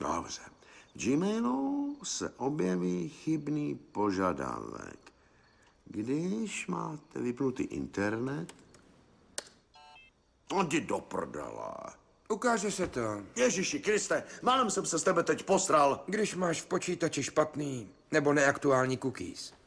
Dobře. V Gmailu se objeví chybný požadavek. Když máte vypnutý internet... To no, jdi do prdela. Ukáže se to. Ježíši Kriste, málem jsem se s tebe teď posral. Když máš v počítači špatný nebo neaktuální cookies.